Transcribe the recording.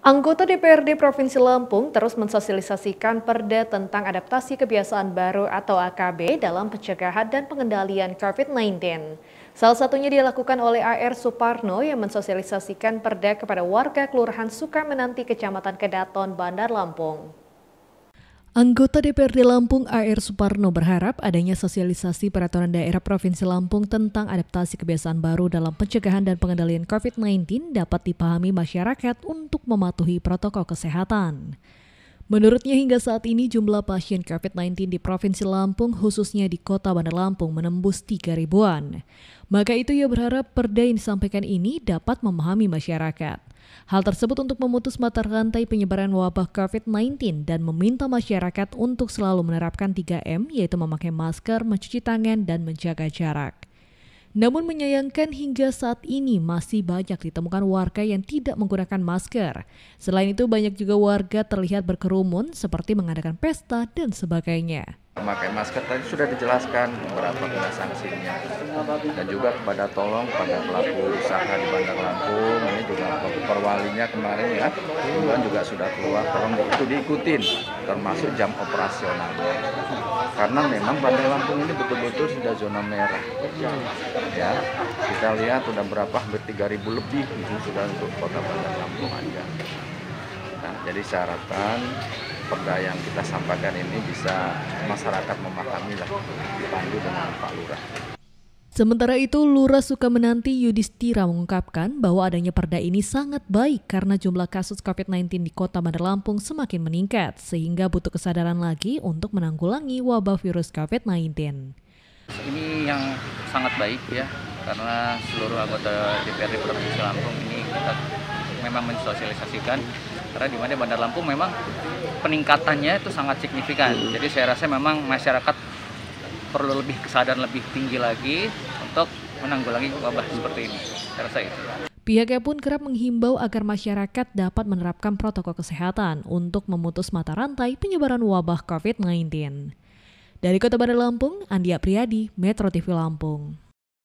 Anggota DPRD Provinsi Lampung terus mensosialisasikan perda tentang adaptasi kebiasaan baru atau AKB dalam pencegahan dan pengendalian COVID-19. Salah satunya dilakukan oleh AR Suparno yang mensosialisasikan perda kepada warga Kelurahan Sukamenanti, Kecamatan Kedaton, Bandar Lampung. Anggota DPRD Lampung AR Suparno berharap adanya sosialisasi peraturan daerah Provinsi Lampung tentang adaptasi kebiasaan baru dalam pencegahan dan pengendalian COVID-19 dapat dipahami masyarakat untuk mematuhi protokol kesehatan. Menurutnya hingga saat ini jumlah pasien COVID-19 di Provinsi Lampung khususnya di Kota Bandar Lampung menembus 3 ribuan. Maka itu ia berharap perda yang disampaikan ini dapat memahami masyarakat. Hal tersebut untuk memutus mata rantai penyebaran wabah COVID-19 dan meminta masyarakat untuk selalu menerapkan 3M yaitu memakai masker, mencuci tangan, dan menjaga jarak. Namun menyayangkan hingga saat ini masih banyak ditemukan warga yang tidak menggunakan masker. Selain itu banyak juga warga terlihat berkerumun seperti mengadakan pesta dan sebagainya. Memakai masker tadi sudah dijelaskan berapa kena sanksinya dan juga kepada tolong pada pelaku usaha di Bandar Lampung ini juga perwalinya kemarin ya Kemudian juga sudah keluar tolong itu diikutin termasuk jam operasionalnya karena memang Bandar Lampung ini betul-betul sudah zona merah ya kita lihat sudah berapa hampir 3000 lebih itu sudah untuk kota Bandar Lampung aja nah jadi syaratan perda yang kita sampaikan ini bisa masyarakat memahami lah dipandu dengan Pak Lurah. Sementara itu, Lurah Sukamenanti Yudhistira mengungkapkan bahwa adanya perda ini sangat baik karena jumlah kasus COVID-19 di kota Bandar Lampung semakin meningkat, sehingga butuh kesadaran lagi untuk menanggulangi wabah virus COVID-19. Ini yang sangat baik ya, karena seluruh anggota DPRD Provinsi Lampung ini kita memang mensosialisasikan karena di mana Bandar Lampung memang peningkatannya itu sangat signifikan. Hmm. Jadi saya rasa memang masyarakat perlu lebih kesadaran lebih tinggi lagi untuk menanggulangi wabah seperti ini. Saya rasa itu. Pihaknya pun kerap menghimbau agar masyarakat dapat menerapkan protokol kesehatan untuk memutus mata rantai penyebaran wabah COVID-19. Dari Kota Bandar Lampung, Andi Apriyadi, Metro TV Lampung.